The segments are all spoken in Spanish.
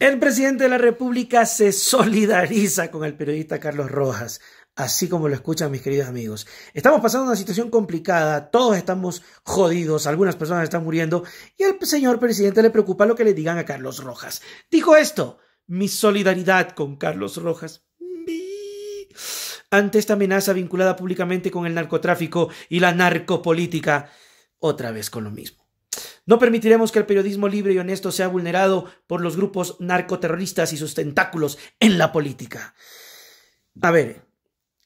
El presidente de la República se solidariza con el periodista Carlos Rojas, así como lo escuchan mis queridos amigos. Estamos pasando una situación complicada, todos estamos jodidos, algunas personas están muriendo y al señor presidente le preocupa lo que le digan a Carlos Rojas. Dijo esto, mi solidaridad con Carlos Rojas. Ante esta amenaza vinculada públicamente con el narcotráfico y la narcopolítica, otra vez con lo mismo. No permitiremos que el periodismo libre y honesto sea vulnerado por los grupos narcoterroristas y sus tentáculos en la política. A ver,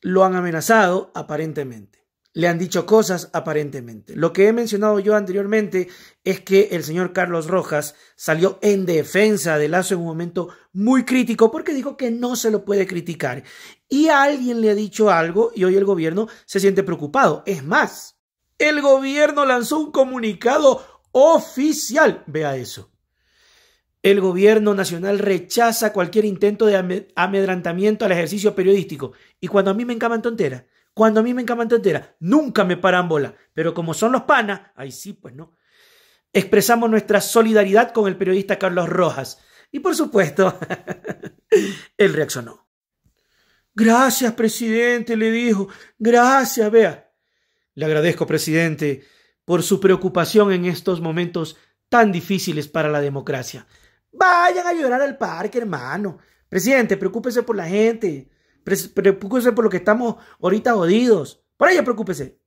lo han amenazado aparentemente. Le han dicho cosas aparentemente. Lo que he mencionado yo anteriormente es que el señor Carlos Rojas salió en defensa de Lazo en un momento muy crítico porque dijo que no se lo puede criticar. Y a alguien le ha dicho algo y hoy el gobierno se siente preocupado. Es más, el gobierno lanzó un comunicado oficial. Vea eso. El gobierno nacional rechaza cualquier intento de amedrantamiento al ejercicio periodístico. Y cuando a mí me encaman tontera, cuando a mí me encaman tontera, nunca me paran bola. Pero como son los panas, ahí sí, pues no. Expresamos nuestra solidaridad con el periodista Carlos Rojas. Y por supuesto, él reaccionó. Gracias, presidente, le dijo. Gracias, vea. Le agradezco, presidente por su preocupación en estos momentos tan difíciles para la democracia. Vayan a llorar al parque, hermano. Presidente, preocúpese por la gente. preocúpese por lo que estamos ahorita jodidos. Por ello, preocúpese.